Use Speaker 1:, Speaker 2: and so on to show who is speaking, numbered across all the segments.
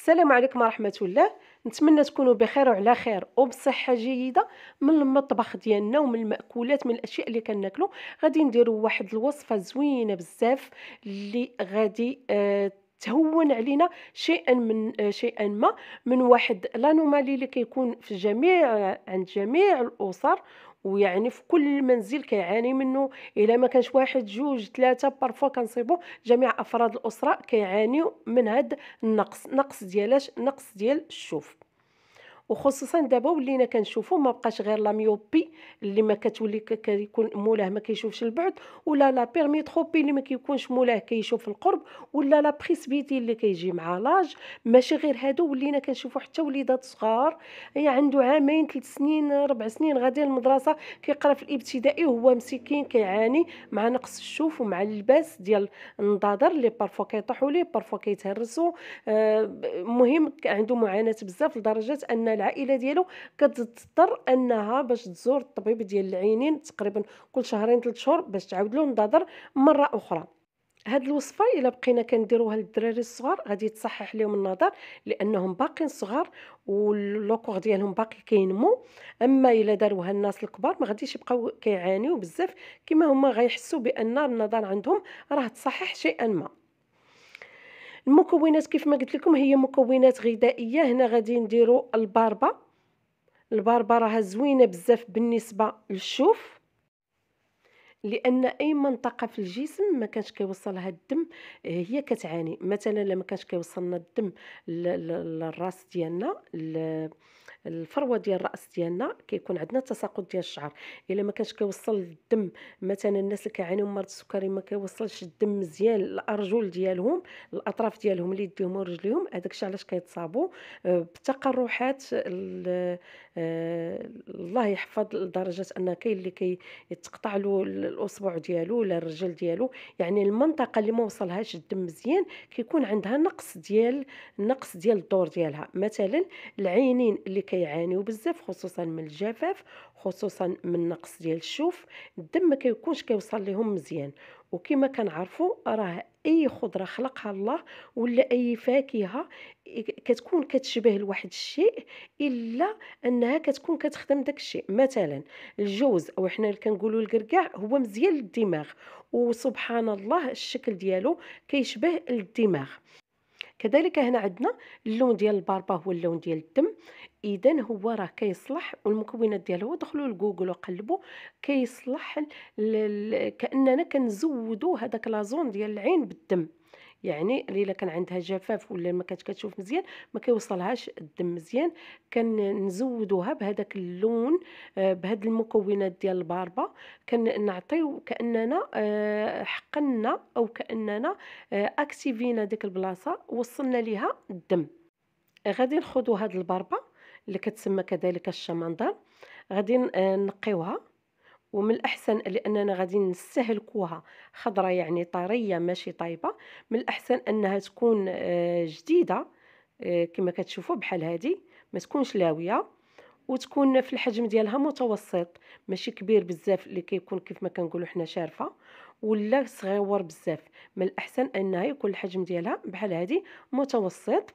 Speaker 1: السلام عليكم ورحمه الله نتمنى تكونوا بخير وعلى خير وبصحه جيده من المطبخ ديالنا ومن الماكولات من الاشياء اللي كناكلو غادي نديرو واحد الوصفه زوينه بزاف اللي غادي آه تهون علينا شيئا من آه، شيئا ما من واحد لانومالي اللي كيكون في جميع آه، عند جميع الاسر ويعني في كل منزل كيعاني منه الا ما كانش واحد جوج ثلاثه بارفوا كنصيبو جميع افراد الاسره كيعانيو من هذا النقص نقص ديالاش نقص ديال الشوف وخصوصا دابا ولينا كنشوفوا ما بقاش غير لا ميوبي اللي ما كتولي كيكون مولاه ما كيشوفش البعد ولا لا بيرميتروبي اللي ما كيكونش مولاه كيشوف القرب ولا لا بريسبيتي اللي كيجي مع لاج ماشي غير هادو ولينا كنشوفوا حتى وليدات صغار هي يعني عنده عامين ثلاث سنين ربع سنين غادي للمدرسه كيقرا في الابتدائي وهو مسكين كيعاني مع نقص الشوف ومع اللباس ديال النظاظر اللي بارفو كيطيحوا ليه بارفو كيتهرسوا المهم آه عنده معاناه بزاف لدرجه ان العائله ديالو كتضطر انها باش تزور الطبيب ديال العينين تقريبا كل شهرين ثلاث شهور باش تعاود له النظر مره اخرى هاد الوصفه الا بقينا كنديروها للدراري الصغار غادي تصحح لهم النظر لانهم باقيين صغار واللوكور ديالهم باقي كينمو اما الا داروها الناس الكبار ما غاديش يبقاو كيعانيو بزاف كما هما غيحسوا بان النظر عندهم راه تصحح شيئا ما المكونات كيف ما قلت لكم هي مكونات غذائيه هنا غادي نديرو الباربه الباربه راها زوينه بزاف بالنسبه للشوف لان اي منطقه في الجسم ما كانش كيوصلها الدم هي كتعاني مثلا لما كانش كيوصلنا الدم للراس ديالنا الفروه ديال الراس ديالنا كيكون عندنا تساقط ديال الشعر الا ما كانش كيوصل الدم مثلا الناس اللي كيعانيو من مرض السكري ما كيوصلش الدم مزيان الارجل ديالهم الاطراف ديالهم ليديهم ورجليهم هذاك الشيء علاش كيتصابوا آه، بالتقرحات آه، الله يحفظ لدرجه ان كاين اللي كي يتقطع له الاصبع ديالو ولا الرجل ديالو يعني المنطقه اللي ما وصلهاش الدم مزيان كيكون عندها نقص ديال نقص ديال الدور ديالها مثلا العينين اللي كيعانيو بزاف خصوصا من الجفاف خصوصا من نقص ديال الشوف الدم ما كيكونش كيوصل لهم مزيان وكما كنعرفوا راه اي خضره خلقها الله ولا اي فاكهه كتكون كتشبه لواحد الشيء الا انها كتكون كتخدم داك الشيء مثلا الجوز او حنا اللي كنقولوا الكركاع هو مزيان للدماغ وسبحان الله الشكل ديالو كيشبه الدماغ كذلك هنا عندنا اللون ديال الباربا هو اللون ديال الدم اذا هو راه كيصلح والمكونات ديالو دخلوا لجوجل وقلبوا كيصلح كاننا كنزودوا هذاك لازون ديال العين بالدم يعني الا كان عندها جفاف ولا ما كانت كتشوف مزيان ما كيوصلهاش الدم مزيان كنزودوها بهذاك اللون آه، بهاد المكونات ديال الباربه كنعطيو كاننا آه، حقنا او كاننا آه، اكتيفينا ديك البلاصه وصلنا ليها الدم غادي نخدو هاد الباربه اللي كتسمى كذلك الشمندر غادي آه، نقيوها ومن الاحسن لاننا غادي نستهلكوها خضره يعني طريه ماشي طايبه من الاحسن انها تكون آه، جديده آه، كما كتشوفوا بحال هذه ما تكونش لاويه وتكون في الحجم ديالها متوسط ماشي كبير بزاف اللي كيكون كيف ما كنقولوا حنا شارفه ولا صغيور بزاف من الاحسن انها يكون الحجم ديالها بحال هذه متوسط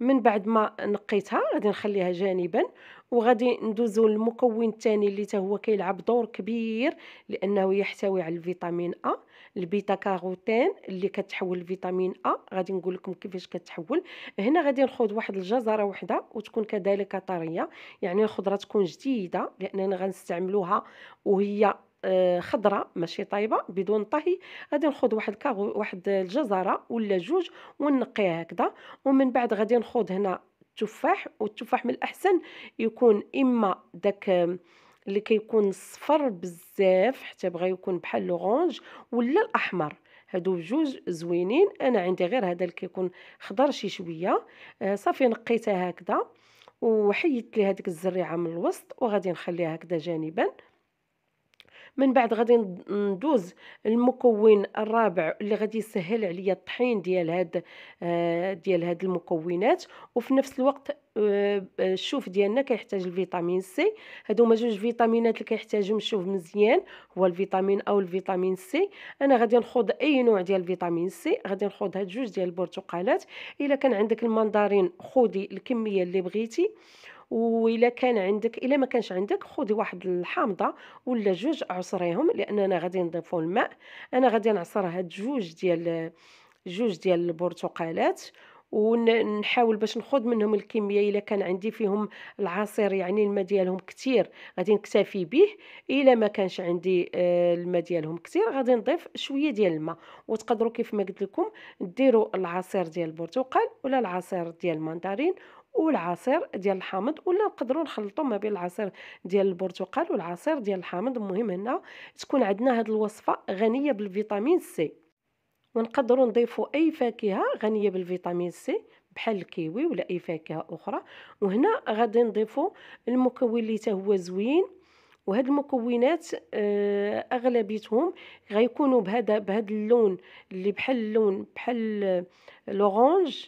Speaker 1: من بعد ما نقيتها غادي نخليها جانبا وغادي ندوزو للمكون الثاني اللي هو كيلعب دور كبير لانه يحتوي على الفيتامين ا البيتا كاروتين اللي كتحول الفيتامين ا غادي نقول لكم كيفاش كتحول هنا غادي ناخذ واحد الجزره وحده وتكون كذلك طريه يعني الخضره تكون جديده لاننا غنستعملوها وهي آه، خضراء ماشي طايبه بدون طهي غادي نخوض واحد كاغو واحد الجزره ولا جوج ونقيها هكذا ومن بعد غادي نخوض هنا التفاح والتفاح من الاحسن يكون اما داك آه، اللي كيكون صفر بزاف حتى بغا يكون بحال لوغونج ولا الاحمر هادو جوج زوينين انا عندي غير هذا اللي كيكون خضر شي شويه آه صافي نقيتها هكذا وحيدت لي هذيك الزريعه من الوسط وغادي نخليها هكذا جانبا من بعد غادي ندوز المكون الرابع اللي غادي يسهل عليا الطحين ديال هاد آه، ديال هاد المكونات وفي نفس الوقت آه، آه، الشوف ديالنا كيحتاج الفيتامين سي هادو هما جوج فيتامينات اللي كيحتاجهم الشوف مزيان هو الفيتامين او الفيتامين سي انا غادي نخوض اي نوع ديال الفيتامين سي غادي نخوض هاد جوج ديال البرتقالات الا كان عندك المندرين خودي الكميه اللي بغيتي وإلا كان عندك إلا ما كانش عندك خذي واحد الحامضة ولا جوج عصريهم لأن أنا غادي نضيفو الماء أنا غادي نعصر هاد جوج ديال جوج ديال البرتقالات ونحاول باش نخوض منهم الكميه الا كان عندي فيهم العصير يعني الماء ديالهم كثير غادي نكتفي به الا ما كانش عندي آه، الماء ديالهم كثير غادي نضيف شويه ديال الماء وتقدروا كيف ما قلت لكم ديروا العصير ديال البرتقال ولا العصير ديال الماندارين والعصير ديال الحامض ولا نقدروا نخلطوا ما بين العصير ديال البرتقال والعصير ديال الحامض المهم هنا تكون عندنا هذه الوصفه غنيه بالفيتامين سي ونقدروا نضيفوا اي فاكهه غنيه بالفيتامين سي بحال الكيوي ولا اي فاكهه اخرى وهنا غادي نضيفوا المكون اللي هو زوين وهاد المكونات آه، اغلبيتهم غيكونوا بهذا بهذا اللون اللي بحال اللون بحال آه، لورانج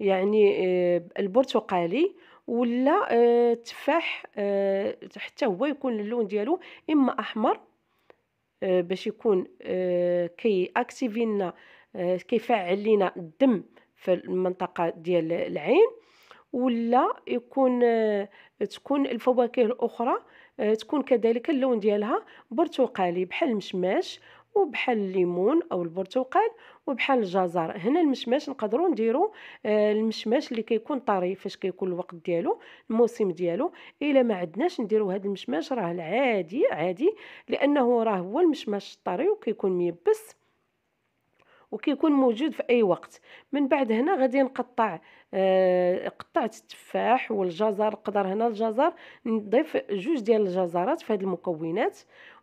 Speaker 1: يعني آه، البرتقالي ولا التفاح آه، آه، حتى هو يكون اللون ديالو اما احمر باش يكون كي اكتيفينا كيفعل لينا الدم في المنطقه ديال العين ولا يكون تكون الفواكه الاخرى تكون كذلك اللون ديالها برتقالي بحال المشماش وبحال الليمون او البرتقال وبحال الجزر هنا المشماش نقدروا نديروا آه، المشماش اللي كيكون طري فاش كيكون الوقت ديالو الموسم ديالو الا ما عندناش نديروا هذا المشماش راه العادي عادي لانه راه هو المشماش الطري وكيكون ميبس وكيكون موجود في اي وقت من بعد هنا غادي نقطع آه قطعت التفاح والجزر قدر هنا الجزر نضيف جوج ديال الجزرات في هاد المكونات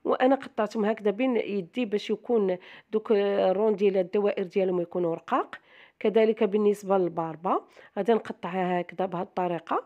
Speaker 1: وانا قطعتهم هكذا بين يدي باش يكون دوك ديال الدوائر ديالهم يكونوا رقاق كذلك بالنسبه للباربه غادي نقطعها هكذا بهذه الطريقه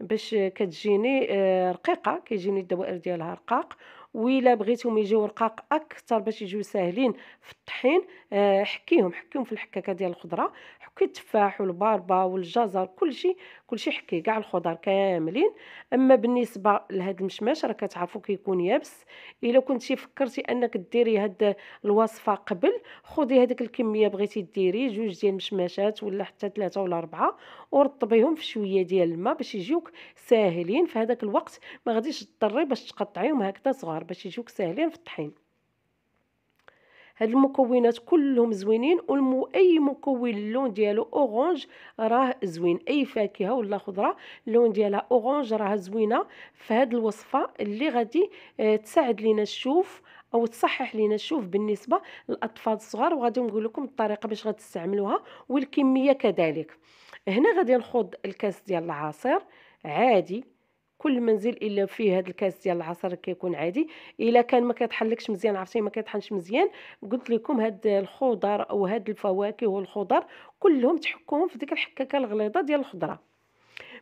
Speaker 1: باش كتجيني آه، رقيقه كيجيني الدوائر ديالها رقاق وإلا بغيتهم يجيو رقاق اكثر باش يجيو ساهلين في الطحين آه، حكيهم حكيهم في الحكاكه ديال الخضره حكيت التفاح والباربا والجزر كلشي كلشي حكي كاع الخضر كاملين اما بالنسبه لهاد المشماش راه كتعرفوا كيكون يابس الا كنتي فكرتي انك ديري هاد الوصفه قبل خدي هذيك الكميه بغيتي ديري جوج ديال المشماشات ولا حتى ثلاثه ولا اربعه ورطبيهم في شويه ديال الماء باش يجيوك ساهلين في هذاك الوقت ما غاديش تضطري باش تقطعيهم هكذا صغار باش يجيوك ساهلين في الطحين هاد المكونات كلهم زوينين والمو اي مكون اللون ديالو اورانج راه زوين اي فاكهه ولا خضره اللون ديالها اورانج راه زوينه في هاد الوصفه اللي غادي آه، تساعد لينا الشوف او تصحح لينا الشوف بالنسبه للاطفال الصغار وغادي نقول لكم الطريقه باش غتستعملوها والكميه كذلك هنا غادي نخوض الكاس ديال العصير عادي كل منزل الا فيه هذا الكاس ديال العصير كيكون عادي الا كان ما كيطحنلكش مزيان عرفتي ما كيطحنش مزيان قلت لكم هاد الخضر او هاد الفواكه والخضر كلهم تحكوهم في ديك الحكاكه الغليظه ديال الخضره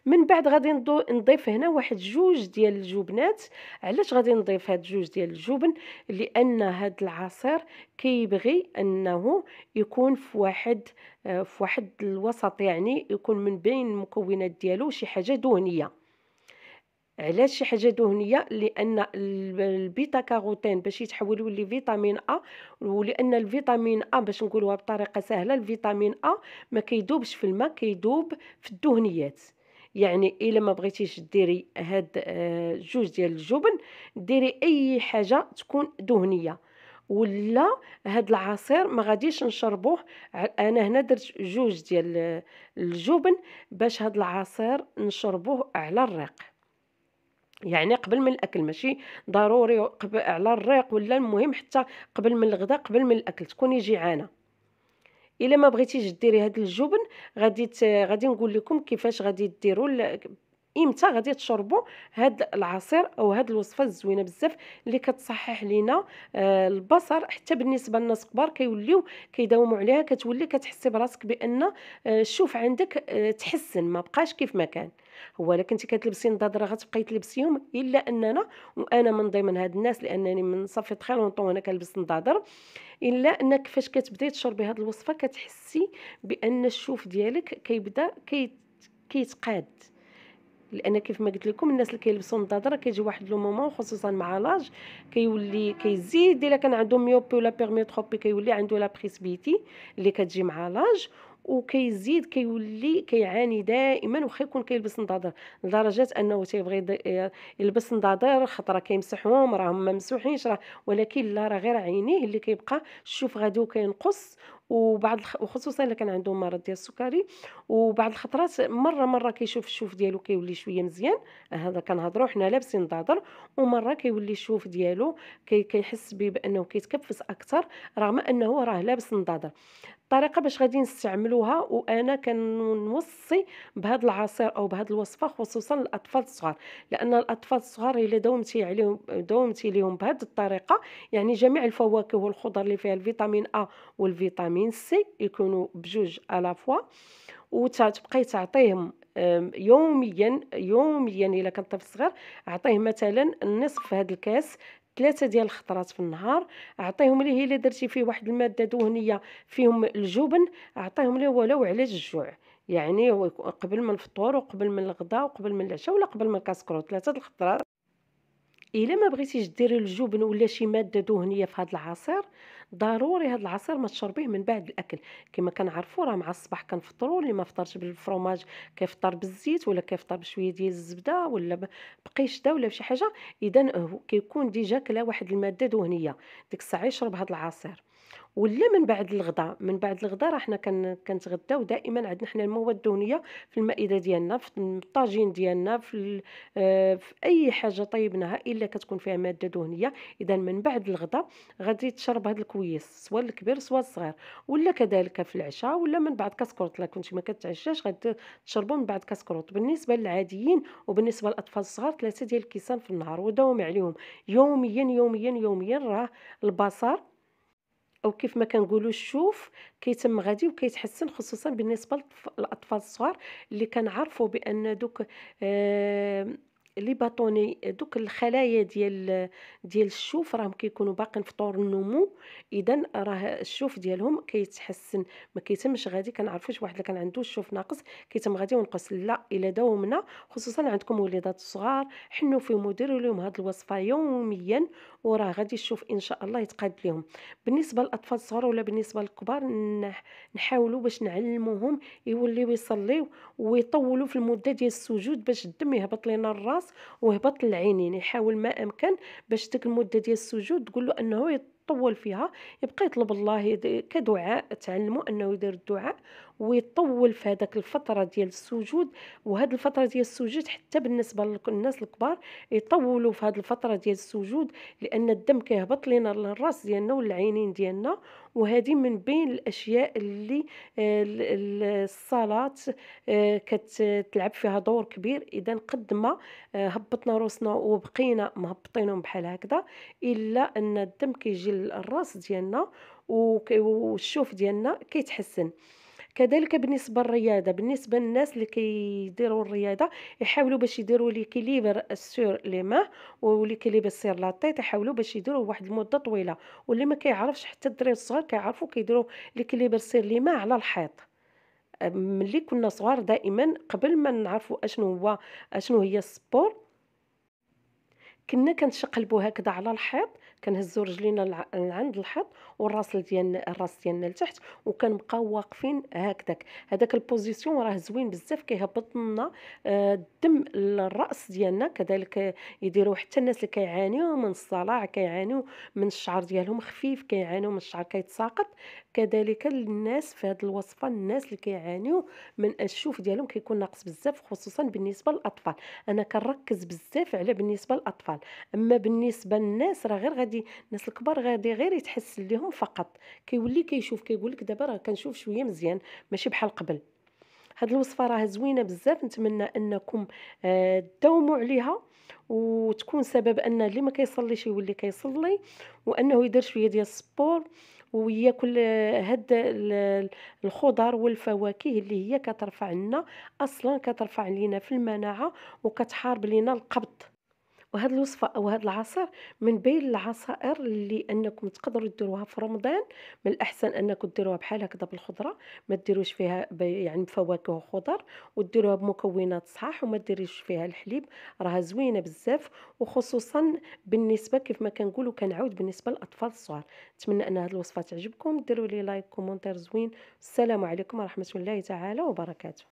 Speaker 1: من بعد غادي نضيف هنا واحد جوج ديال الجبنات علاش غادي نضيف هاد جوج ديال الجبن لان هاد العصير كيبغي انه يكون في واحد آه، في واحد الوسط يعني يكون من بين المكونات ديالو شي حاجه دهنيه علاش شي حاجه دهنيه لان البيتا كاروتين باش يتحولوا لفيتامين ا ولان الفيتامين ا باش نقولوها بطريقه سهله الفيتامين ا ما كيدوبش في الماء كيدوب في الدهنيات يعني الا ما بغيتيش ديري هاد آه، جوج ديال الجبن ديري اي حاجه تكون دهنيه ولا هاد العصير ما غاديش نشربوه انا هنا درت جوج ديال آه، الجبن باش هاد العصير نشربوه على الريق يعني قبل من الاكل ماشي ضروري على الريق ولا المهم حتى قبل من الغداء قبل من الاكل تكوني جيعانه الا ما بغيتيش ديري هاد الجبن غادي غادي نقول لكم كيفاش غادي ديروا امتى غادي تشربوا هاد العصير او هاد الوصفه الزوينه بزاف اللي كتصحح لينا آه البصر حتى بالنسبه للناس كبار كيوليو كيداوموا عليها كتولي كتحسي براسك بان الشوف آه عندك آه تحسن ما بقاش كيف ما كان هو الا كنتي كتلبسي نضاد راه غتبقاي تلبسيهم الا اننا وانا من ضمن هاد الناس لانني من صافي تخيل ونطون وانا كنلبس نضادر الا انك فاش كتبداي تشربي هاد الوصفه كتحسي بان الشوف ديالك كيبدا كيتقاد لان كيف ما قلت لكم الناس اللي كيلبسوا النضاضره كيجي واحد لو مومون خصوصا مع لاج كيولي كيزيد الا كان عندهم ميوبي ولا بيرميتروبي كيولي عنده لا بريسبيتي اللي كتجي مع لاج وكيزيد كيولي كيعاني دائما واخا يكون كيلبس نظاظر لدرجه انه تيبغي يلبس نظاظر خطره كيمسحهم راهم ممسوحينش راه ولكن لا راه غير عينيه اللي كيبقى الشوف غادي وكينقص وبعض الخ... وخصوصا الا كان عنده مرض ديال السكري وبعض الخطرات مره مره كيشوف الشوف ديالو كيولي شويه مزيان آه، هذا كنهضروا حنا لابسين ضادر ومره كيولي الشوف ديالو كي... كيحس به بانه كيتكفس اكثر رغم انه راه لابس نضاضر الطريقه باش غادي نستعملوها وانا كنوصي بهذا العصير او بهذه الوصفه خصوصا للاطفال الصغار لان الاطفال الصغار الا دومتي عليهم دومتي لهم بهذه الطريقه يعني جميع الفواكه والخضر اللي فيها الفيتامين ا والفيتامين فيتامين سي يكونوا بجوج على فوا وتبقاي تعطيهم يوميا يوميا الا كان طفل صغير اعطيه مثلا نصف هاد الكاس ثلاثه ديال الخطرات في النهار اعطيهم ليه الا درتي فيه واحد الماده دهنيه فيهم الجبن اعطيهم ليه ولو على الجوع يعني قبل من الفطور وقبل من الغداء وقبل من العشاء ولا قبل من الكسكروت ثلاثه الخطرات الا ما بغيتيش ديري الجبن ولا شي ماده دهنيه في هذا العصير ضروري هذا العصير ما تشربيه من بعد الاكل كما كنعرفوا راه مع الصباح كنفطروا اللي ما فطرش بالفرماج كيفطر بالزيت ولا كيفطر بشويه ديال الزبده ولا بقشده ولا شي حاجه اذا كيكون ديجا كلا واحد الماده دهنيه ديك الساعه يشرب هذا العصير ولا من بعد الغداء من بعد الغداء راه حنا كنتغداو دائما عندنا حنا المواد الدهنيه في المائده ديالنا في الطاجين ديالنا في, آه، في اي حاجه طيبناها الا كتكون فيها ماده دهنيه اذا من بعد الغداء غادي تشرب هذا الكويس سواء الكبير سواء الصغير ولا كذلك في العشاء ولا من بعد كاسكروت لا كنتي ما كتعشاش غادي تشربوا من بعد كاسكروت بالنسبه للعاديين وبالنسبه للاطفال الصغار ثلاثه ديال الكيسان في النهار وداوم عليهم يوميا يوميا يوميا راه البصر او كيف ما كنقولوا الشوف كيتم غادي وكيتحسن خصوصا بالنسبه للاطفال الصغار اللي كنعرفوا بان دوك آه لي باطوني دوك الخلايا ديال ديال الشوف راهم كيكونوا باقين في طور النمو اذا راه الشوف ديالهم كيتحسن ما كيتمش غادي كنعرفوا شي واحد اللي كان عنده الشوف ناقص كيتم غادي ونقص لا الا داومنا خصوصا عندكم وليدات صغار حنوا فيهم وديروا لهم هذه الوصفه يوميا وراه غادي الشوف ان شاء الله يتقاد لهم بالنسبه للاطفال الصغار ولا بالنسبه للكبار نحاولوا باش نعلموهم يوليو يصليو ويطولوا في المده ديال السجود باش الدم يهبط لنا الراس الراس وهبط العينين يحاول ما امكن باش ديك المده ديال السجود تقول له انه يطول فيها يبقى يطلب الله كدعاء تعلموا انه يدير الدعاء ويطول في هذاك الفتره ديال السجود وهذه الفتره ديال السجود حتى بالنسبه للناس الكبار يطولوا في هذه الفتره ديال السجود لان الدم كيهبط لنا للراس ديالنا والعينين ديالنا وهذه من بين الاشياء اللي آه، الصلاه كتلعب فيها دور كبير اذا قد ما آه، هبطنا روسنا وبقينا مهبطينهم بحال هكذا الا ان الدم كيجي ديال الراس ديالنا والشوف ديالنا كيتحسن كذلك بالنسبه للرياضه بالنسبه للناس اللي كيديروا الرياضه يحاولوا باش يديروا ليكيليبر سور لي ما وليكيليبر سير تيت يحاولوا باش يديروه واحد المده طويله واللي ما كيعرفش حتى الدراري الصغار كيعرفوا كيديروا ليكيليبر سير لي ما على الحيط ملي كنا صغار دائما قبل ما نعرفوا اشنو هو اشنو هي السبور كنا كنشقلبو هكذا على الحيط كنهزو رجلينا لعند الحيط والراس ديالنا الراس ديالنا لتحت وكنبقاو واقفين هكذاك هذاك البوزيسيون راه زوين بزاف كيهبط لنا آه، الدم للراس ديالنا كذلك يديروا حتى الناس اللي كيعانيو من الصلع كيعانيو من الشعر ديالهم خفيف كيعانيو من الشعر كيتساقط كذلك للناس في هذه الوصفه الناس اللي كيعانيو من الشوف ديالهم كيكون ناقص بزاف خصوصا بالنسبه للاطفال انا كنركز بزاف على بالنسبه للاطفال اما بالنسبه للناس راه غير غادي الناس الكبار غادي غير يتحسن ليهم فقط كيولي كيشوف كيقول لك دابا راه كنشوف شويه مزيان ماشي بحال قبل هاد الوصفه راه زوينه بزاف نتمنى انكم آه، تداوموا عليها وتكون سبب ان اللي ما كيصليش يولي كيصلي وانه يدير شويه ديال السبور وياكل آه، هاد الخضر والفواكه اللي هي كترفع لنا اصلا كترفع لينا في المناعه وكتحارب لينا القبض وهاد الوصفه او هاد العصير من بين العصائر اللي انكم تقدروا ديروها في رمضان من الاحسن انكم ديروها بحال هكذا بالخضره ما ديروش فيها يعني بفواكه وخضر وديروها بمكونات صحاح وما ديريش فيها الحليب راها زوينه بزاف وخصوصا بالنسبه كيف ما كنقولوا كنعاود بالنسبه للاطفال الصغار نتمنى ان هاد الوصفه تعجبكم ديروا لي لايك كومونتير زوين السلام عليكم ورحمه الله تعالى وبركاته